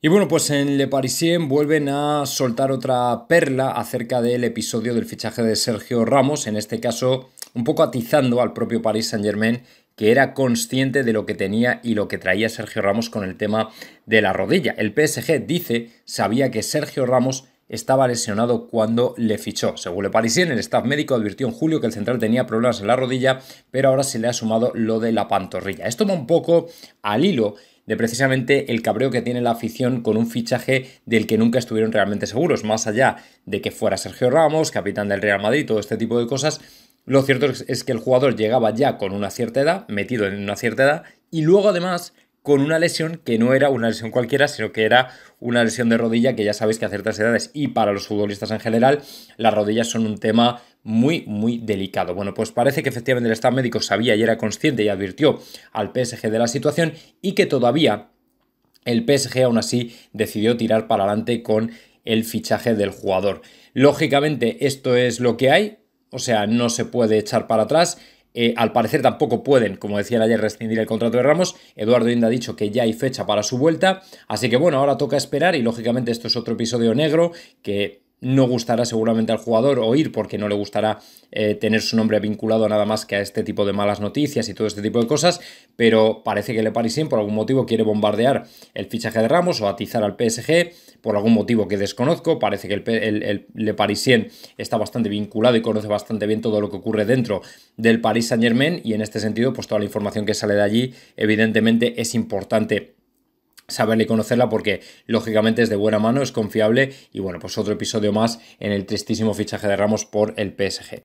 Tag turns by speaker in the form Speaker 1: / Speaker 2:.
Speaker 1: Y bueno, pues en Le Parisien vuelven a soltar otra perla acerca del episodio del fichaje de Sergio Ramos, en este caso un poco atizando al propio Paris Saint-Germain, que era consciente de lo que tenía y lo que traía Sergio Ramos con el tema de la rodilla. El PSG dice, sabía que Sergio Ramos estaba lesionado cuando le fichó. Según Le Parisien, el staff médico advirtió en julio que el central tenía problemas en la rodilla, pero ahora se le ha sumado lo de la pantorrilla. Esto va un poco al hilo de precisamente el cabreo que tiene la afición con un fichaje del que nunca estuvieron realmente seguros, más allá de que fuera Sergio Ramos, capitán del Real Madrid, todo este tipo de cosas. Lo cierto es que el jugador llegaba ya con una cierta edad, metido en una cierta edad, y luego además con una lesión que no era una lesión cualquiera, sino que era una lesión de rodilla que ya sabéis que a ciertas edades y para los futbolistas en general, las rodillas son un tema muy, muy delicado. Bueno, pues parece que efectivamente el Estado médico sabía y era consciente y advirtió al PSG de la situación y que todavía el PSG aún así decidió tirar para adelante con el fichaje del jugador. Lógicamente esto es lo que hay, o sea, no se puede echar para atrás eh, al parecer tampoco pueden, como el ayer, rescindir el contrato de Ramos. Eduardo Inda ha dicho que ya hay fecha para su vuelta. Así que bueno, ahora toca esperar y lógicamente esto es otro episodio negro que no gustará seguramente al jugador oír porque no le gustará eh, tener su nombre vinculado nada más que a este tipo de malas noticias y todo este tipo de cosas, pero parece que Le Parisien por algún motivo quiere bombardear el fichaje de Ramos o atizar al PSG por algún motivo que desconozco, parece que Le Parisien está bastante vinculado y conoce bastante bien todo lo que ocurre dentro del Paris Saint Germain y en este sentido pues toda la información que sale de allí evidentemente es importante Saberle y conocerla porque lógicamente es de buena mano, es confiable y bueno, pues otro episodio más en el tristísimo fichaje de Ramos por el PSG.